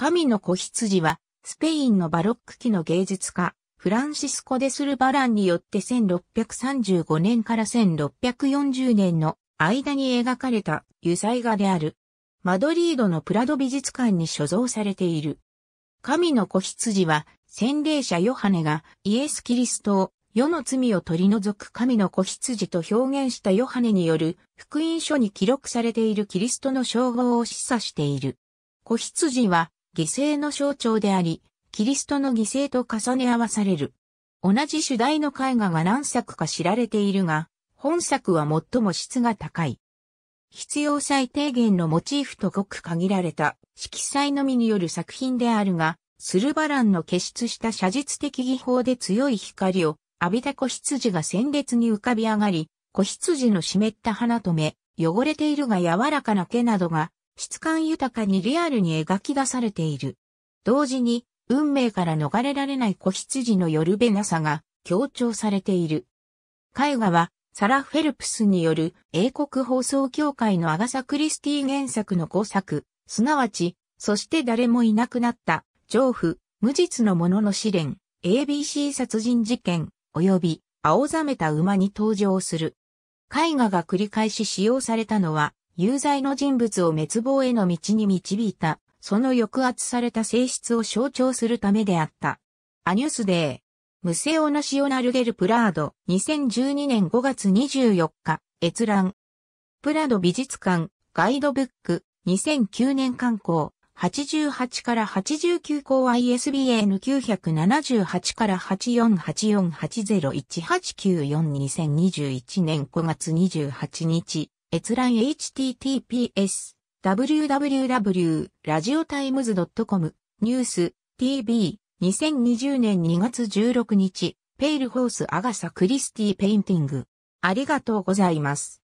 神の子羊は、スペインのバロック期の芸術家、フランシスコ・デスル・バランによって1635年から1640年の間に描かれた油彩画である。マドリードのプラド美術館に所蔵されている。神の子羊は、洗礼者ヨハネがイエス・キリストを世の罪を取り除く神の子羊と表現したヨハネによる福音書に記録されているキリストの称号を示唆している。子羊は犠牲の象徴であり、キリストの犠牲と重ね合わされる。同じ主題の絵画が何作か知られているが、本作は最も質が高い。必要最低限のモチーフとごく限られた色彩のみによる作品であるが、スルバランの結出した写実的技法で強い光を浴びた子羊が鮮烈に浮かび上がり、子羊の湿った花と目、汚れているが柔らかな毛などが質感豊かにリアルに描き出されている。同時に、運命から逃れられない子羊の夜べなさが強調されている。絵画は、サラ・フェルプスによる英国放送協会のアガサ・クリスティ原作の5作、すなわち、そして誰もいなくなった、丈婦、無実の者の試練、ABC 殺人事件、及び、青ざめた馬に登場する。絵画が繰り返し使用されたのは、有罪の人物を滅亡への道に導いた、その抑圧された性質を象徴するためであった。アニュースデー。ムセオナシオナルデル・プラード、2012年5月24日、閲覧。プラド美術館、ガイドブック、2009年刊行、88から89項 ISBN 978から8 4 8 4 8 0 1 8 9 4 2 0 2 1年5月28日。閲覧 https www.radiotimes.com ニュース TV 2020年2月16日ペイルホースアガサクリスティペインティングありがとうございます。